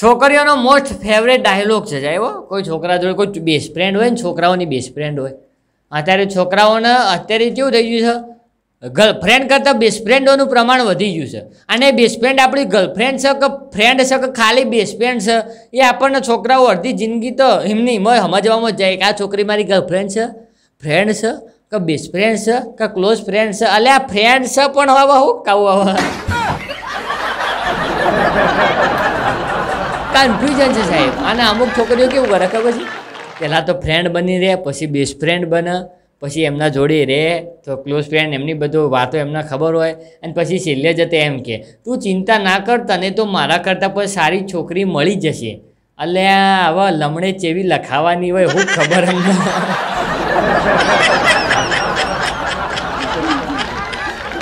છોકરીઓનો most favourite dialog છે જાય કોઈ છોકરા જોડે કોઈ બેસ્ટ ફ્રેન્ડ હોય ને છોકરાઓની બેસ્ટ ફ્રેન્ડ હોય અત્યારે છોકરાઓને અત્યારે કેવું થઈ ગયું છે ગર્લફ્રેન્ડ કરતાં બેસ્ટ ફ્રેન્ડોનું પ્રમાણ વધી ગયું છે અને બેસ્ટ ફ્રેન્ડ આપણી ગર્લફ્રેન્ડ છે કે ફ્રેન્ડ છે કે ખાલી બેસ્ટ ફ્રેન્ડ છે એ આપણને છોકરાઓ અડધી જિંદગી તો એમની મય સમજવામાં જ જાય કે આ છોકરી મારી ગર્લફ્રેન્ડ છે ફ્રેન્ડ છે કે બેસ્ટ ફ્રેન્ડ છે કે ક્લોઝ ફ્રેન્ડ છે અલ્યા ફ્રેન્ડ છે પણ હવે હું કહું હવે કન્ફ્યુઝન છે સાહેબ અને અમુક છોકરીઓ કેવું કરે ખબર છે પહેલાં તો ફ્રેન્ડ બની રહે પછી બેસ્ટ ફ્રેન્ડ બને પછી એમના જોડે રહે તો ક્લોઝ ફ્રેન્ડ એમની બધું વાતો એમને ખબર હોય અને પછી છેલ્લે જતે એમ કે તું ચિંતા ના કર તને તો મારા કરતાં પણ સારી છોકરી મળી જશે અલ્યા હવે લમણે ચેવી લખાવાની હોય હું ખબર એમને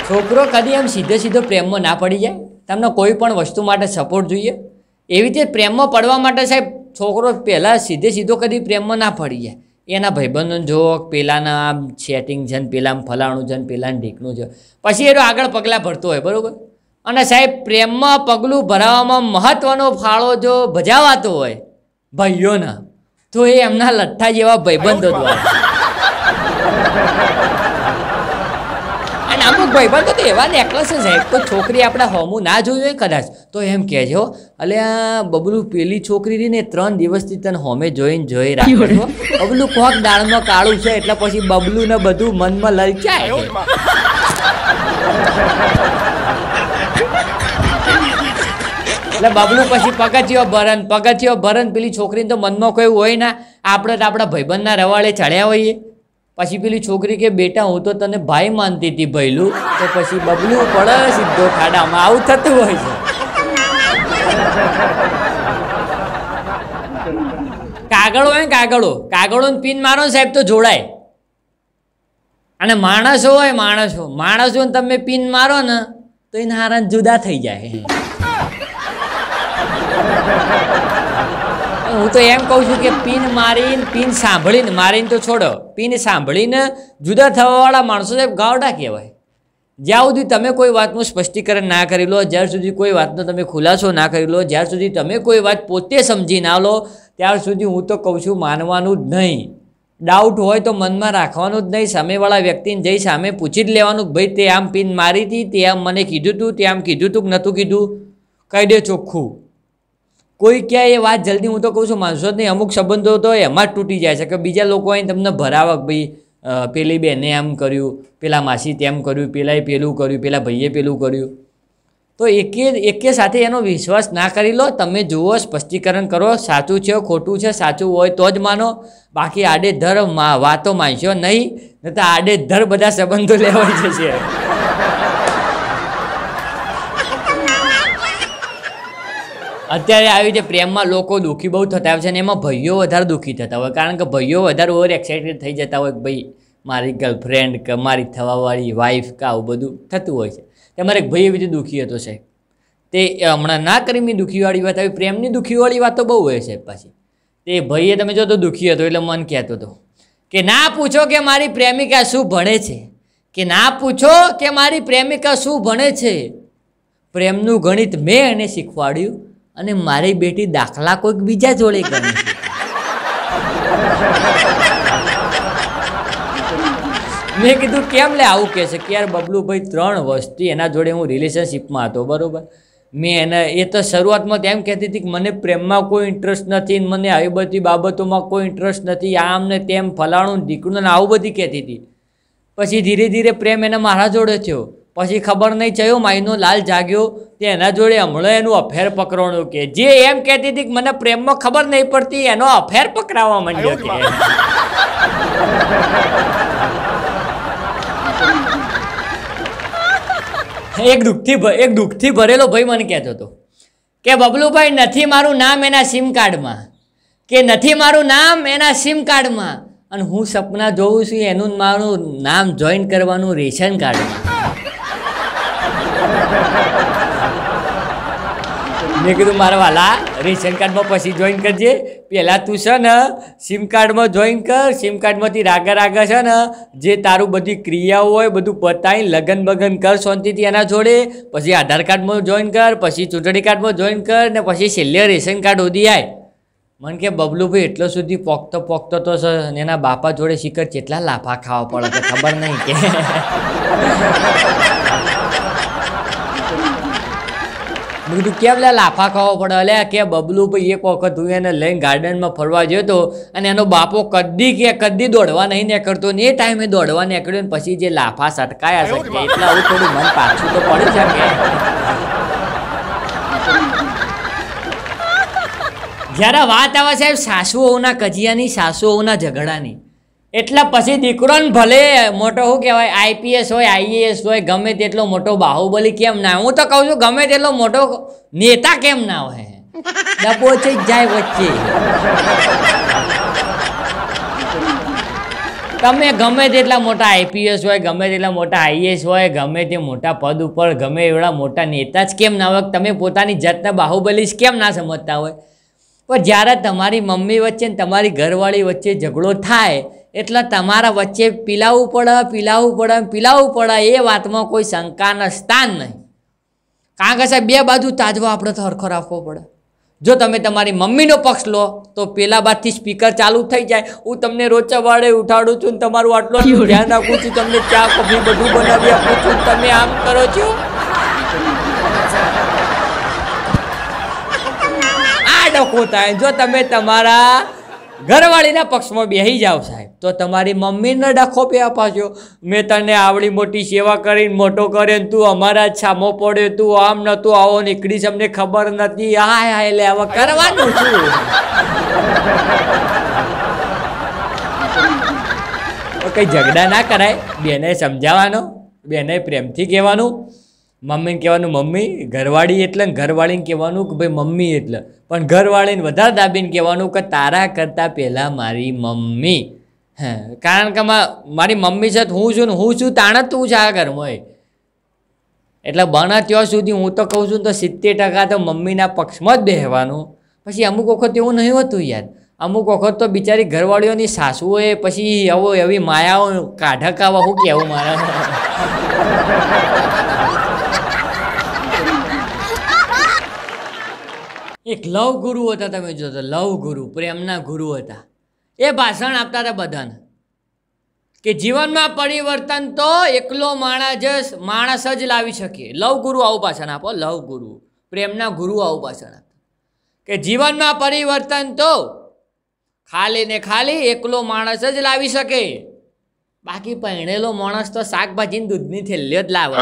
છોકરો કદી એમ સીધે સીધો પ્રેમમાં ના પડી જાય તમને કોઈ પણ વસ્તુ માટે સપોર્ટ જોઈએ એવી રીતે પ્રેમમાં પડવા માટે સાહેબ છોકરો પહેલાં સીધે સીધો કદી પ્રેમમાં ના પડી જાય એના ભાઈબંધોને જુઓ પેલાના આમ સેટિંગ છે ને પેલામ ફલાણું છે ને પેલાને ઢીકણું છે પછી એનું આગળ પગલાં ભરતો હોય બરાબર અને સાહેબ પ્રેમમાં પગલું ભરાવામાં મહત્ત્વનો ફાળો જો ભજાવાતો હોય ભાઈઓના તો એ એમના લઠ્ઠા જેવા ભાઈબંધો દ્વારા અમુક ભાઈબંધો તો એવા નેકલેસ છે સાહેબ કોઈ છોકરી આપણે હોમું ના જોયું હોય કદાચ તો એમ કહેજો એટલે આ બબલું પેલી છોકરી રહીને ત્રણ દિવસથી તને હોમે જોઈને જોઈ રાખ્યો છો બબલું કોક દાળમાં કાળું છે એટલે પછી બબલું ને બધું મનમાં લલચાય એટલે બબલું પછી પગથિયો ભરન પગથિયો ભરણ પેલી છોકરીને તો મનમાં કોઈ હોય ના આપણે તો આપણા ભાઈબંધના રવાડે ચડ્યા હોઈએ પછી પેલી છોકરી કે બેટા હું તો તને ભાઈ માનતી હતી ભૈલું તો પછી બબલું પડે સીધો ખાડામાં આવું થતું હોય છે કાગળો હોય કાગળો કાગળો ને પિન મારો સાહેબ તો જોડાય અને માણસો હોય માણસો માણસો ને તમે પિન મારો ને તો એના હારા જુદા થઈ જાય હું તો એમ કહું છું કે પિન મારીને પિન સાંભળીને મારીને તો છોડો પિન સાંભળીને જુદા થવાવાળા માણસો સાહેબ ગાવડા કહેવાય જ્યાં સુધી તમે કોઈ વાતનું સ્પષ્ટીકરણ ના કરી લો જ્યાં સુધી કોઈ વાતનો તમે ખુલાસો ના કરી લો જ્યાં સુધી તમે કોઈ વાત પોતે સમજી ના લો ત્યાર સુધી હું તો કહું છું માનવાનું જ નહીં ડાઉટ હોય તો મનમાં રાખવાનું જ નહીં સામેવાળા વ્યક્તિને જઈ સામે પૂછી જ લેવાનું ભાઈ તે આમ પિન મારી હતી તે આમ મને કીધું હતું તે આમ કીધું હતું કે નહોતું કીધું કહી દે ચોખ્ખું કોઈ ક્યાં એ વાત જલ્દી હું તો કહું છું માનશો જ નહીં અમુક સંબંધો તો એમાં જ તૂટી જાય છે કે બીજા લોકો આવીને તમને ભરાવક ભાઈ પેલી બેને એમ કર્યું પેલા માસી તેમ કર્યું પેલાએ પેલું કર્યું પેલા ભાઈએ પેલું કર્યું તો એકે એકે સાથે એનો વિશ્વાસ ના કરી લો તમે જુઓ સ્પષ્ટીકરણ કરો સાચું છે ખોટું છે સાચું હોય તો જ માનો બાકી આડેધર વાતો માનશો નહીં નહીં તો આડેધર બધા સંબંધો લેવાઈ જશે અત્યારે આવી રીતે પ્રેમમાં લોકો દુઃખી બહુ થતા હોય છે અને એમાં ભાઈઓ વધારે દુઃખી થતા હોય કારણ કે ભાઈઓ વધારે ઓવર એક્સાઇટેડ થઈ જતા હોય કે ભાઈ મારી ગર્લફ્રેન્ડ કે મારી થવાવાળી વાઈફ કે આવું બધું થતું હોય છે તે મારે એક ભાઈ એવી રીતે દુઃખી હતો છે તે હમણાં ના કરી દુઃખીવાળી વાત આવી પ્રેમની દુઃખીવાળી વાતો બહુ હોય છે પાછી તે ભાઈએ તમે જો તો દુઃખી હતો એટલે મન કહેતો હતો કે ના પૂછો કે મારી પ્રેમિકા શું ભણે છે કે ના પૂછો કે મારી પ્રેમિકા શું ભણે છે પ્રેમનું ગણિત મેં એને શીખવાડ્યું અને મારી બેટી દાખલા કોઈક બીજા જોડે કરે મેં કીધું કેમ લે આવું કહે છે કે યાર બબલુભાઈ ત્રણ વર્ષથી એના જોડે હું રિલેશનશીપમાં હતો બરાબર મેં એને એ તો શરૂઆતમાં તેમ કહેતી હતી કે મને પ્રેમમાં કોઈ ઇન્ટરેસ્ટ નથી મને આવી બધી બાબતોમાં કોઈ ઇન્ટરેસ્ટ નથી આમ ને તેમ ફલાણું દીકરું ને આવું બધી કહેતી હતી પછી ધીરે ધીરે પ્રેમ એના મારા જોડે થયો પછી ખબર નહીં ચયો માયનો લાલ જાગ્યો તે એના જોડે હમણાં એનું અફેર પકડવાનું કે જે એમ કહેતી હતી કે મને પ્રેમમાં ખબર નહીં પડતી એનો અફેર પકડાવવા માંડ્યો કે એક દુઃખથી એક દુઃખથી ભરેલો ભાઈ મને કહેતો હતો કે બબલુભાઈ નથી મારું નામ એના સિમ કાર્ડમાં કે નથી મારું નામ એના સિમ કાર્ડમાં અને હું સપના જોઉં છું એનું મારું નામ જોઈન કરવાનું રેશન કાર્ડમાં મેં કીધું મારા વાલા રેશન કાર્ડમાં પછી જોઈન કરજે પહેલાં તું છે ને સિમ કાર્ડમાં જોઈન કર સિમ કાર્ડમાંથી રાગા રાગા છે ને જે તારું બધી ક્રિયાઓ હોય બધું પતાવી લગન બગન કર શાંતિથી એના જોડે પછી આધાર કાર્ડમાં જોઈન કર પછી ચૂંટણી કાર્ડમાં જોઈન કર ને પછી છેલ્લે રેશન કાર્ડ સુધી આય મન કે બબલુભાઈ એટલો સુધી પોખતો પોખતો તો સર અને એના બાપા જોડે શીખર કેટલા લાફા ખાવા પડે ખબર નહીં કે મેં કીધું કેમ લે લાફા ખાવા પડે અલે કે બબલું ભાઈ એક વખત હું એને લઈને ગાર્ડનમાં ફરવા જયો હતો અને એનો બાપો કદી કે કદી દોડવા નહીં નીકળતો ને એ ટાઈમે દોડવા નીકળ્યો ને પછી જે લાફા સટકાયા છે એટલા હું થોડું મન પાછું તો પડી શકે જ્યારે વાત આવે સાહેબ સાસુઓના કજિયાની સાસુઓના ઝઘડાની એટલે પછી દીકરોને ભલે મોટો શું કહેવાય આઈપીએસ હોય આઈએએસ હોય ગમે તેટલો મોટો બાહુબલી કેમ ના હું તો કહું છું ગમે તેટલો મોટો નેતા કેમ ના હોય ડબોચી જાય વચ્ચે તમે ગમે તેટલા મોટા આઈપીએસ હોય ગમે તેટલા મોટા આઈએસ હોય ગમે તે મોટા પદ ઉપર ગમે એવડા મોટા નેતા જ કેમ ના હોય તમે પોતાની જાતને બાહુબલી જ કેમ ના સમજતા હોય પણ જ્યારે તમારી મમ્મી વચ્ચે ને તમારી ઘરવાળી વચ્ચે ઝઘડો થાય એટલે તમારા વચ્ચે પીલાવું પડે પીલાવું પડે પીલાવું પડે એ વાતમાં કોઈ શંકાના સ્થાન નહીં કારણ કે સાહેબ બે બાજુ તાજવો આપણે સરખો રાખવો પડે જો તમે તમારી મમ્મીનો પક્ષ લો તો પેલા બાદથી સ્પીકર ચાલુ થઈ જાય હું તમને રોચા વાળે ઉઠાડું છું ને તમારું આટલું ધ્યાન રાખું છું તમને ચા કોફી બધું બનાવી આપું છું તમે આમ કરો છો આ ડકો થાય જો તમે તમારા ઘરવાળીના પક્ષમાં બેસી જાઓ સાહેબ તો તમારી મમ્મીને ડખો પે અપાશો મેં તને આવડી મોટી સેવા કરીને મોટો કર્યો ને તું અમારા છામો પડ્યો તું આમ નતું આવો નીકળીશ અમને ખબર નથી હા હા એટલે હવે કરવાનું છું કંઈ ઝઘડા ના કરાય બેને સમજાવવાનો બેને પ્રેમથી કહેવાનું મમ્મીને કહેવાનું મમ્મી ઘરવાળી એટલે ઘરવાળીને કહેવાનું કે ભાઈ મમ્મી એટલે પણ ઘરવાળીને વધારે દાબીને કહેવાનું કે તારા કરતાં પહેલાં મારી મમ્મી હા કારણ કે મારી મમ્મી છે હું છું ને હું છું તાણ જ તું છે આ ઘરમાં એટલે બને ત્યાં સુધી હું તો કહું છું તો સિત્તેર ટકા તો મમ્મીના પક્ષમાં જ બેહવાનું પછી અમુક વખત એવું નહીં હોતું યાર અમુક વખત તો બિચારી ઘરવાળીઓની સાસુઓએ પછી આવો એવી માયાઓ કાઢકાવા શું કહેવું મારા એક લવ ગુરુ હતા તમે જોતો લવ ગુરુ પ્રેમના ગુરુ હતા એ ભાષણ આપતા હતા બધાને કે જીવનમાં પરિવર્તન તો એકલો માણસ જ માણસ જ લાવી શકીએ લવ ગુરુ આવું ભાષણ આપો લવ ગુરુ પ્રેમના ગુરુ આવું ભાષણ આપતા કે જીવનમાં પરિવર્તન તો ખાલી ને ખાલી એકલો માણસ જ લાવી શકે બાકી પહેણેલો માણસ તો શાકભાજી દૂધની થેલીઓ જ લાવે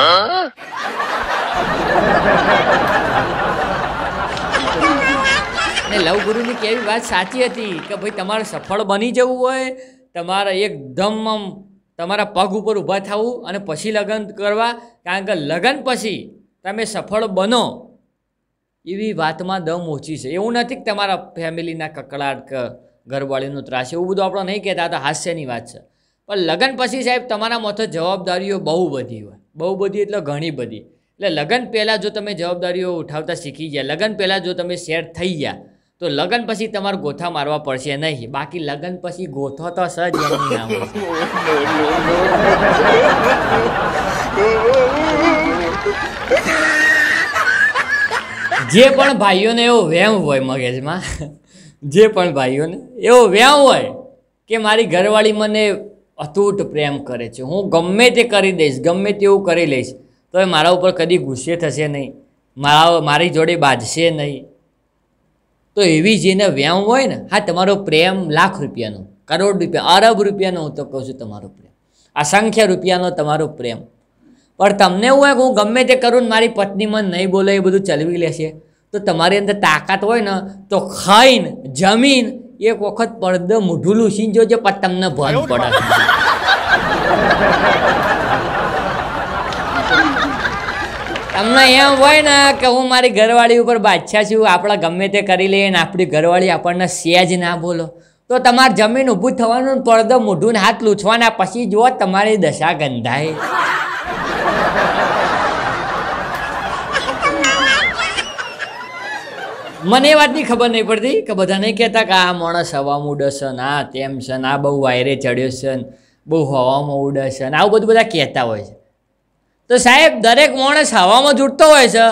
અને લવગુરુની કેવી વાત સાચી હતી કે ભાઈ તમારે સફળ બની જવું હોય તમારે એકદમ તમારા પગ ઉપર ઊભા થવું અને પછી લગ્ન કરવા કારણ કે લગ્ન પછી તમે સફળ બનો એવી વાતમાં દમ ઓછી છે એવું નથી કે તમારા ફેમિલીના કકળાટ ઘરવાળીનો ત્રાસ એવું બધું આપણે નહીં કહેતા તો હાસ્યની વાત છે પણ લગ્ન પછી સાહેબ તમારા માથે જવાબદારીઓ બહુ બધી હોય બહુ બધી એટલે ઘણી બધી એટલે લગ્ન પહેલાં જો તમે જવાબદારીઓ ઉઠાવતા શીખી ગયા લગ્ન પહેલાં જો તમે સેટ થઈ ગયા તો લગ્ન પછી તમારે ગોથા મારવા પડશે નહીં બાકી લગ્ન પછી ગોથો તો સજ ના જે પણ ભાઈઓને એવો વહેમ હોય મગજમાં જે પણ ભાઈઓને એવો વહેમ હોય કે મારી ઘરવાળી મને અતૂટ પ્રેમ કરે છે હું ગમે તે કરી દઈશ ગમે તેવું કરી લઈશ તો એ મારા ઉપર કદી ગુસ્સે થશે નહીં મારા મારી જોડે બાજશે નહીં તો એવી જેને વ્યામ હોય ને હા તમારો પ્રેમ લાખ રૂપિયાનો કરોડ રૂપિયા અરબ રૂપિયાનો હું તો કહું છું તમારો પ્રેમ અસંખ્ય રૂપિયાનો તમારો પ્રેમ પણ તમને એવું હોય કે હું ગમે તે કરું ને મારી પત્ની મને નહીં બોલે એ બધું ચલવી લેશે તો તમારી અંદર તાકાત હોય ને તો ખાઈને જમીન એક વખત પડદો મૂઢું લૂસીને જોજો પણ તમને ભંગ પડે તમને એમ હોય ને કે હું મારી ઘરવાળી ઉપર બાદશાહ છું આપણા ગમે તે કરી લઈએ ને આપણી ઘરવાળી આપણને સેજ ના બોલો તો તમારે જમીન ઊભું થવાનું પડદો મોઢું હાથ લૂછવાના પછી જુઓ તમારી દશા ગંધાય મને એ વાતની ખબર નહીં પડતી કે બધા નહીં કહેતા કે આ માણસ હવામાં ઉડે છે આ તેમ છે આ બહુ વાયરે ચડ્યો છે બહુ હવામાં ઉડે છે આવું બધું બધા કહેતા હોય છે તો સાહેબ દરેક માણસ હવામાં જૂટતો હોય છે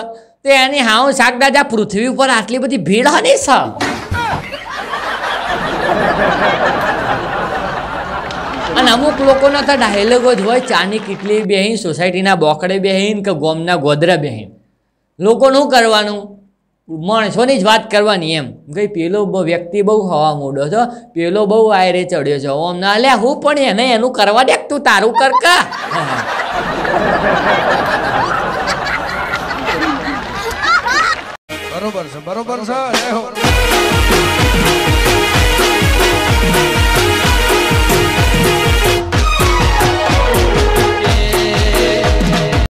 તો એની હાઉ શાકદાદા પૃથ્વી ઉપર આટલી બધી ભીડ હની છે અને અમુક લોકોનો તો ડાયલોગો જ હોય ચાની કેટલી બેહીન સોસાયટીના બોકડે બેહીન કે ગોમના ગોદરા બેહીન લોકોનું શું કરવાનું માણસોની જ વાત કરવાની એમ કે પેલો વ્યક્તિ બહુ હવા મોડો છો પેલો બહુ આયરે ચડ્યો છે ઓમ ના લે હું પણ એને એનું કરવા દેખ તું તારું કર બરોબર છે બરોબર છે